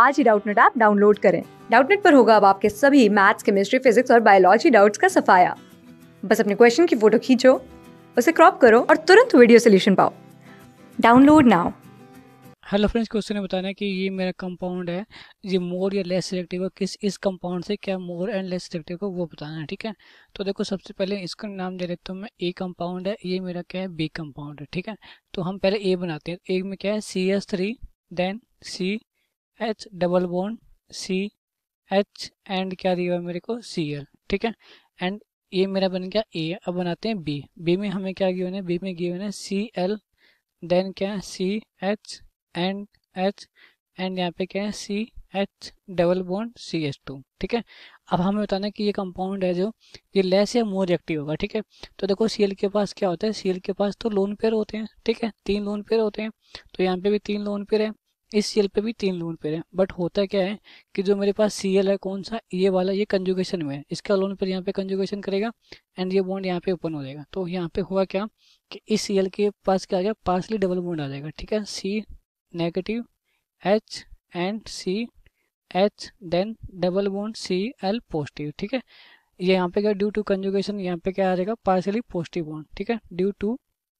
आज ही Doubtnut app download करें डाउटनेट पर होगा अब आपके सभी मैथ्स केमिस्ट्री फिजिक्स और बायोलॉजी डाउट्स का सफाया बस अपने क्वेश्चन की फोटो खींचो उसे क्रॉप करो और तुरंत वीडियो सोल्यूशन पाओ download now hello friends question ने बताना है कि ये मेरा कंपाउंड है ये मोर या लेस सिलेक्टिव है किस इस कंपाउंड से क्या मोर एंड लेस सिलेक्टिव को वो बताना है ठीक है तो देखो सबसे पहले इसका नाम दे देता हूँ मैं ए कंपाउंड है ये मेरा क्या है बी कंपाउंड है ठीक है तो हम पहले ए बनाते हैं ए में क्या है C S three then C H double bond C H and क्या दिया हुआ मेरे को सी एल ठीक है एंड ये मेरा बन गया ए अब बनाते हैं बी बी में हमें क्या गिवन है बी में गिवन है सी एल देन क्या है C H and H and यहाँ पे क्या है C H double bond C H two ठीक है अब हमें बताना है कि ये कंपाउंड है जो ये लेस या मोर रिएक्टिव होगा ठीक है तो देखो एल के पास क्या होता है सीएल के पास तो लोन पेयर होते हैं ठीक है तीन लोन पेयर होते हैं तो यहाँ पे भी तीन लोन पेयर है इस सी पे भी तीन लोन पेयर है बट होता क्या है कि जो मेरे पास सी है कौन सा ये वाला ये कंजुगेशन में है इसका लोन पेयर यहाँ पे कंजुगेशन करेगा एंड ये बॉन्ड यहाँ पे ओपन हो जाएगा तो यहाँ पे हुआ क्या कि इस सी के पास क्या आ गया पार्सली डबल बॉन्ड आ जाएगा ठीक है C negative H and C H then double bond C L positive ठीक है ये यहाँ पे क्या ड्यू टू कंजुगेशन यहाँ पे क्या आ जाएगा पार्सली पॉजिटिव बॉन्ड ठीक है ड्यू टू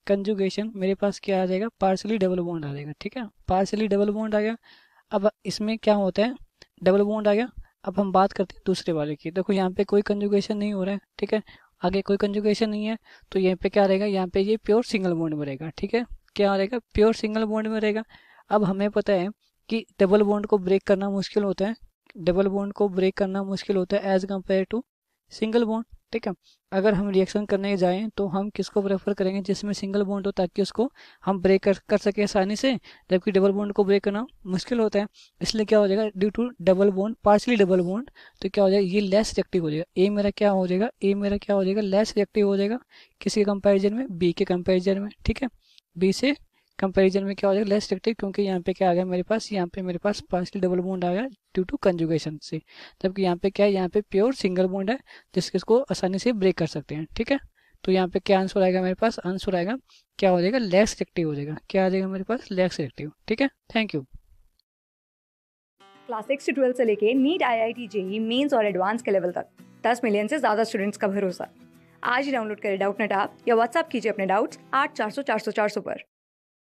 कंजुगेशन मेरे पास क्या आ जाएगा पार्सली डबल बॉन्ड आ जाएगा ठीक है पार्सली डबल बॉन्ड आ गया अब इसमें क्या होता है डबल बॉन्ड आ गया अब हम बात करते हैं दूसरे वाले की देखो यहाँ पे कोई कंजुगेशन नहीं हो रहा है ठीक है आगे कोई कंजुगेशन नहीं है तो यहाँ पे क्या रहेगा यहाँ पे ये प्योर सिंगल बॉन्ड में रहेगा ठीक है क्या रहेगा प्योर सिंगल बॉन्ड में रहेगा अब हमें पता है कि डबल बॉन्ड को ब्रेक करना मुश्किल होता है डबल बॉन्ड को ब्रेक करना मुश्किल होता है as compare to single bond ठीक है अगर हम रिएक्शन करने जाएँ तो हम किसको प्रेफर करेंगे जिसमें सिंगल बॉन्ड हो ताकि उसको हम ब्रेक कर, कर सकें आसानी से जबकि डबल बॉन्ड को ब्रेक करना मुश्किल होता है इसलिए क्या हो जाएगा due to double bond partially double bond तो क्या हो जाएगा ये लेस रिएक्टिव हो जाएगा ए मेरा क्या हो जाएगा ए मेरा क्या हो जाएगा लेस रिएक्टिव हो जाएगा किसी के कंपेरिजन में बी के कंपेरिजन में ठीक है बी से कंपैरिजन में क्या हो जाएगा लेस रिस्ट्रिक्टिव क्योंकि यहाँ पे क्या आ गया मेरे पास यहाँ पे मेरे पास पार्सली डबल बॉन्ड आ गया ड्यू टू कंजुगेशन से जबकि यहाँ पे क्या है यहाँ पे प्योर सिंगल बॉन्ड है जिसके इसको आसानी से ब्रेक कर सकते हैं ठीक है तो यहाँ पे क्या आंसर आएगा मेरे पास आंसर आएगा क्या हो जाएगा लेस रिस्ट्रिक्टिव हो जाएगा क्या आ जाएगा मेरे पास लेस रिस्ट्रिक्टिव ठीक है थैंक यू क्लास सिक्स से ट्वेल्थ से लेके NEET I I T JEE mains और एडवांस के लेवल तक दस मिलियन से ज़्यादा स्टूडेंट्स का भरोसा आज ही डाउनलोड करें डाउट नेट आप या व्हाट्सअप कीजिए अपने डाउट्स आठ चार सौ चार सौ चार सौ पर